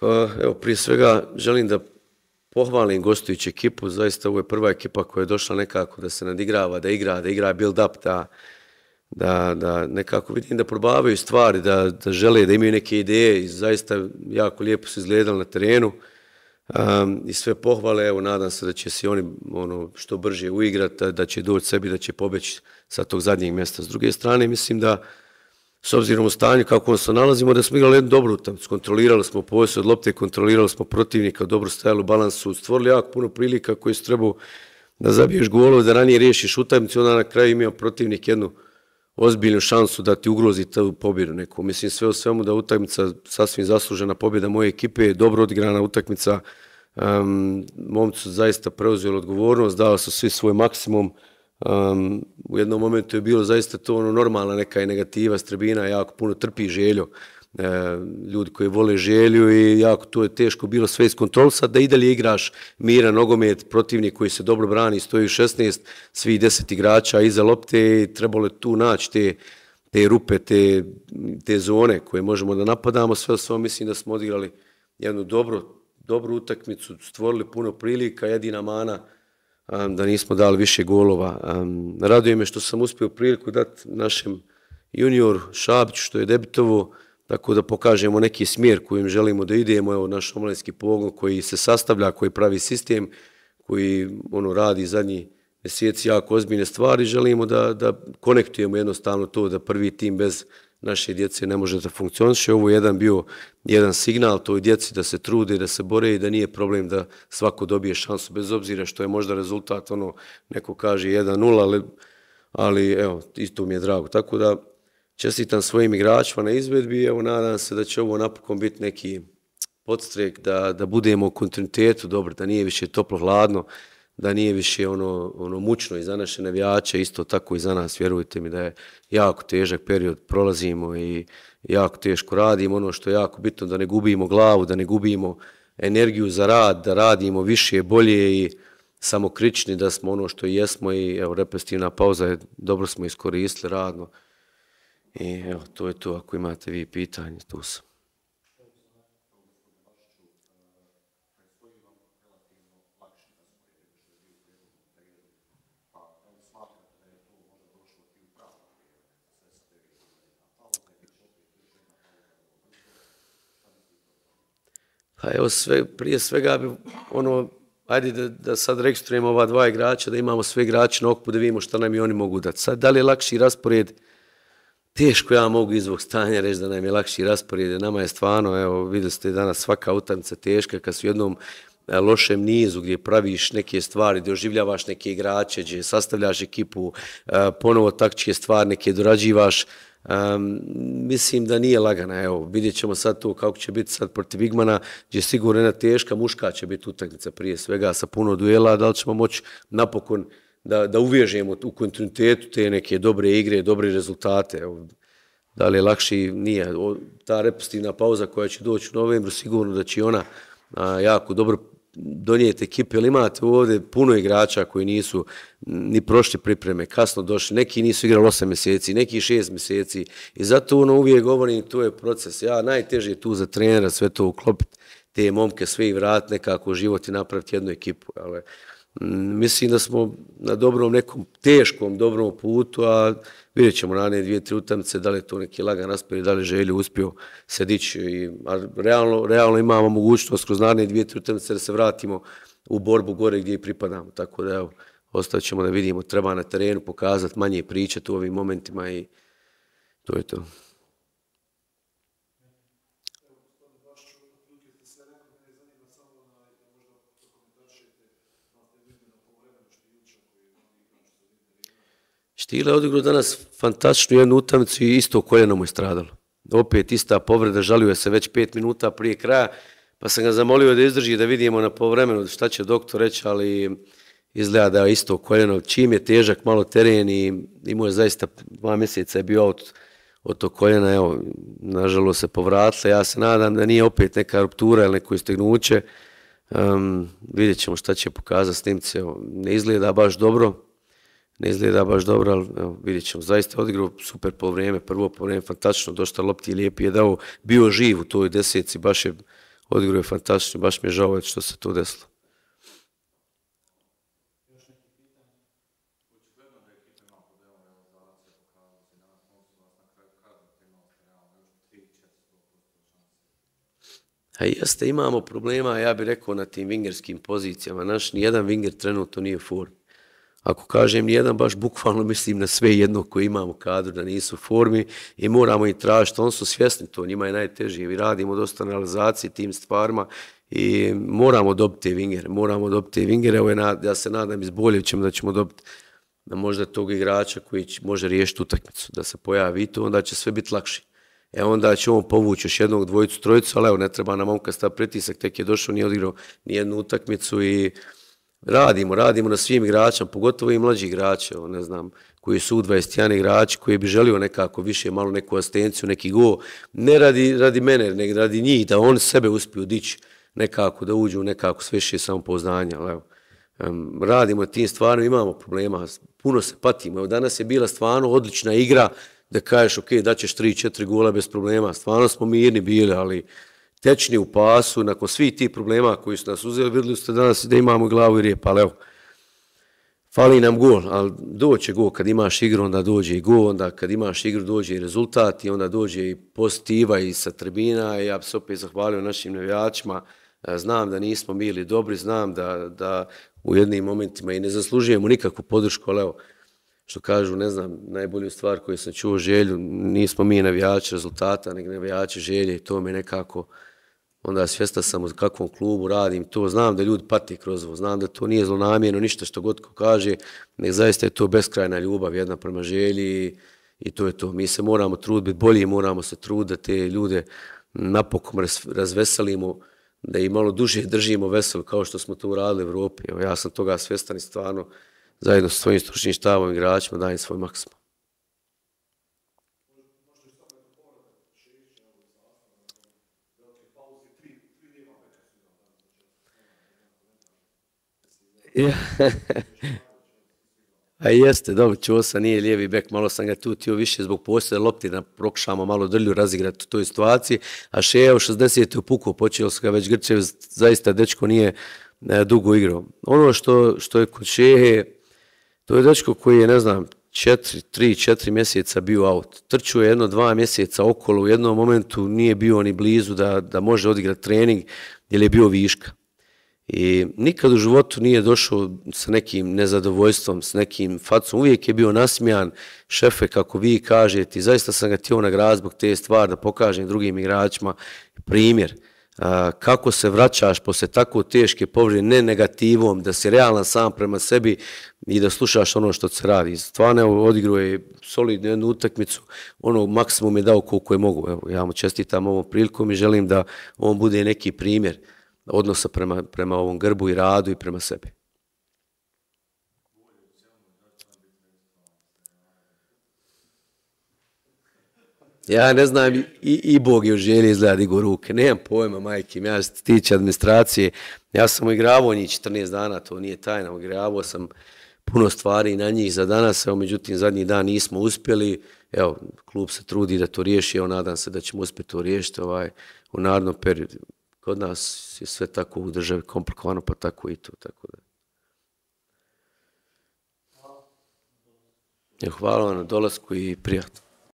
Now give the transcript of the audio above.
Pa, evo, prije svega želim da pohvalim gostujuću ekipu. Zaista ovo je prva ekipa koja je došla nekako da se nadigrava, da igra, da igra build up, da, da, da nekako vidim da probavaju stvari, da, da žele, da imaju neke ideje. I zaista jako lijepo su izgledali na terenu. Um, I sve pohvale, evo, nadam se da će se oni ono, što brže uigrati, da će doći sebi, da će pobeći sa tog zadnjeg mjesta. S druge strane, mislim da s obzirom u stanju kako se nalazimo, da smo igrali jednu dobru utakmicu, kontrolirali smo pojese od lopte, kontrolirali smo protivnika, dobro stajali u balansu, stvorili jako puno prilika koje su trebao da zabiješ golove, da ranije riješiš utakmicu, onda na kraju imao protivnik jednu ozbiljnu šansu da ti ugrozi tu pobjedu neku. Mislim sve o svemu da utakmica sasvim zaslužena pobjeda moje ekipe, dobro odigrana utakmica, um, momcu zaista preuzeli odgovornost, dao su svi svoj maksimum, Um, u jednom momentu je bilo zaista to ono normalna neka i negativa strbina, jako puno trpi željo e, ljudi koji vole želju i jako to je teško bilo sve iz kontrolsa da i dalje igraš miran nogomet protivnik koji se dobro brani stoji 16, svi 10 igrača iza lopte i trebalo je tu naći te, te rupe, te, te zone koje možemo da napadamo sve o mislim da smo odigrali jednu dobru, dobru utakmicu, stvorili puno prilika, jedina mana da nismo dali više golova. Raduje me što sam uspio priliku dati našem junioru Šabiću, što je debitovo, tako da pokažemo neki smjer kojim želimo da idemo, evo naš omlenski pogon koji se sastavlja, koji pravi sistem, koji ono radi zadnji mjeseci jako ozbiljne stvari, želimo da, da konektujemo jednostavno to da prvi tim bez naše djece ne može da funkcioniše. Ovo je jedan bio jedan signal toj djeci da se trude, da se bore i da nije problem da svako dobije šansu, bez obzira što je možda rezultat, ono, neko kaže 1-0, ali, ali evo, isto mi je drago. Tako da, čestitam svojim igračima na izvedbi, evo, nadam se da će ovo napokon biti neki podstrek da, da budemo u kontinuitetu dobro, da nije više toplo hladno, da nije više ono, ono mučno i za naše navijače, isto tako i za nas, vjerujte mi da je jako težak period, prolazimo i jako teško radimo, ono što je jako bitno da ne gubimo glavu, da ne gubimo energiju za rad, da radimo više, bolje i samo krični, da smo ono što jesmo i evo, repestivna pauza je, dobro smo iskoristili radno. I evo, to je to, ako imate vi pitanje, tu sam. Pa evo sve, prije svega bi ono, ajde da, da sad rekstrujemo ova dva igrača, da imamo sve igrače na okupu, da vidimo šta nam i oni mogu dati. Sad, da li je lakši raspored? Teško ja mogu iz ovog stanja reći da nam je lakši raspored. Nama je stvarno, evo, vidjeli ste danas svaka utamca teška, kad su u jednom e, lošem nizu gdje praviš neke stvari, gdje oživljavaš neke igrače, gdje sastavljaš ekipu, e, ponovo takčke stvari, neke dorađivaš, mislim da nije lagana. Evo, vidjet ćemo sad to kako će biti sad protiv Igmana, gdje sigurno jedna teška muška će biti utaknica prije svega sa puno duela, da li ćemo moći napokon da, da uvježemo u kontinuitetu te neke dobre igre, dobre rezultate. Evo, da li je lakši, nije. O, ta repustivna pauza koja će doći u novembru, sigurno da će ona a, jako dobro donijete ekipe, ili imate ovdje puno igrača koji nisu ni prošli pripreme, kasno došli, neki nisu igrali 8 mjeseci, neki 6 mjeseci i zato ono uvijek govorim, to je proces, ja najteže tu za trenera sve to uklopiti, te momke svi i vrat nekako u život i napraviti jednu ekipu, ali mislim da smo na dobrom nekom teškom dobrom putu, a vidjet ćemo na ne dvije, tri utamce, da li je to neki lagan raspor i da li želju uspio se dići. I, a realno, realno imamo mogućnost kroz na ne dvije, tri utamce da se vratimo u borbu gore gdje i pripadamo. Tako da evo, ostavit ćemo da vidimo, treba na terenu pokazati manje pričati u ovim momentima i to je to. Stila je odigrao danas fantastičnu jednu utamicu i isto koljeno mu je stradalo. Opet ista povreda, žalio je se već pet minuta prije kraja, pa sam ga zamolio da izdrži da vidimo na povremenu šta će doktor reći, ali izgleda da je isto koljeno. Čim je težak, malo teren i imao je zaista dva mjeseca je bio od, od to koljena, evo, nažalost se povratila. Ja se nadam da nije opet neka ruptura ili neko istegnuće. Um, vidjet ćemo šta će pokazati snimce. Ne izgleda baš dobro, ne izgleda baš dobro, ali evo, vidjet ćemo. Zaista odigrao super po vrijeme, prvo po vrijeme, fantastično, došta lopti i lijepi je dao, bio živ u toj deseci, baš je odigrao je fantastično, baš mi je žao što se to desilo. A jeste, imamo problema, ja bih rekao, na tim vingerskim pozicijama. Naš, nijedan vinger trenutno nije u formu ako kažem nijedan, baš bukvalno mislim na sve jedno koje imamo kadru, da nisu u formi i moramo i tražiti, oni su svjesni to, njima je najtežije, Vi radimo dosta analizacije tim stvarima i moramo dobiti te vingere, moramo dobiti te vingere, ovo je, na, ja se nadam iz bolje ćemo da ćemo dobiti na možda tog igrača koji će, može riješiti utakmicu, da se pojavi i to, onda će sve biti lakši. E onda će on povući još jednog dvojicu, trojicu, ali evo, ne treba na momka stav pritisak, tek je došao, nije odigrao ni jednu utakmicu i radimo, radimo na svim igračima, pogotovo i mlađi igrače, ne znam, koji su u 21 igrači, koji bi želio nekako više, malo neku asistenciju, neki go, ne radi, radi mene, ne radi njih, da on sebe uspiju dići nekako, da uđu nekako sve više samopoznanja. Ali, evo, radimo tim stvarno, imamo problema, puno se patimo. Evo, danas je bila stvarno odlična igra, da kažeš, ok, daćeš 3-4 gola bez problema, stvarno smo mirni bili, ali tečni u pasu, nakon svih ti problema koji su nas uzeli, videli ste danas da imamo glavu i rijep, ali evo, fali nam gol, ali doće gol, kad imaš igru, onda dođe i gol, onda kad imaš igru, dođe i rezultat, i onda dođe i pozitiva i sa tribina, i ja bi se opet zahvalio našim navijačima, e, znam da nismo bili dobri, znam da, da u jednim momentima i ne zaslužujemo nikakvu podršku, ali evo, što kažu, ne znam, najbolju stvar koju sam čuo želju, nismo mi navijači rezultata, nego navijači želje i to mi nekako onda svjesta sam u kakvom klubu radim to, znam da ljudi pati kroz ovo, znam da to nije zlonamjeno, ništa što god ko kaže, nek zaista je to beskrajna ljubav jedna prema želji i to je to. Mi se moramo trud biti bolji, moramo se trud da te ljude napokom razveselimo, da i malo duže držimo veselo kao što smo to uradili u Evropi. ja sam toga svjestan i stvarno zajedno sa svojim stručnim štavom igračima dajem svoj maksimum. A jeste, dobro, čuo sam, nije lijevi bek, malo sam ga tutio više zbog postoje lopti da prokušamo malo drlju razigrati u toj situaciji, a Šeja u 60. puku, počeo se ga već Grčev, zaista dečko nije e, dugo igrao. Ono što, što je kod Šeje, to je dečko koji je, ne znam, četiri, tri, četiri mjeseca bio out. Trčuje jedno, dva mjeseca okolo, u jednom momentu nije bio ni blizu da, da može odigrati trening, jer je bio viška. I nikad u životu nije došao sa nekim nezadovoljstvom, sa nekim facom. Uvijek je bio nasmijan šefe, kako vi kažete. Zaista sam ga tijelo na zbog te stvari da pokažem drugim igračima primjer. Kako se vraćaš posle tako teške povrije, ne negativom, da si realan sam prema sebi i da slušaš ono što se radi. Stvarno odigrao solidnu jednu utakmicu, ono maksimum je dao koliko je mogu. Evo, ja mu čestitam ovom prilikom i želim da on bude neki primjer odnosa prema, prema ovom grbu i radu i prema sebi. Ja ne znam, i, i Bog je u želji izgledati go ruke. Nemam pojma, majke, ja se tiče administracije. Ja sam igravo njih 14 dana, to nije tajna. Igravo sam puno stvari na njih za danas, evo, međutim, zadnji dan nismo uspjeli. Evo, klub se trudi da to riješi, evo, nadam se da ćemo uspjeti to riješiti ovaj, u narodnom periodu kod nas je sve tako u državi komplikovano, pa tako i to, tako da. Ja, hvala vam na dolazku i prijatno.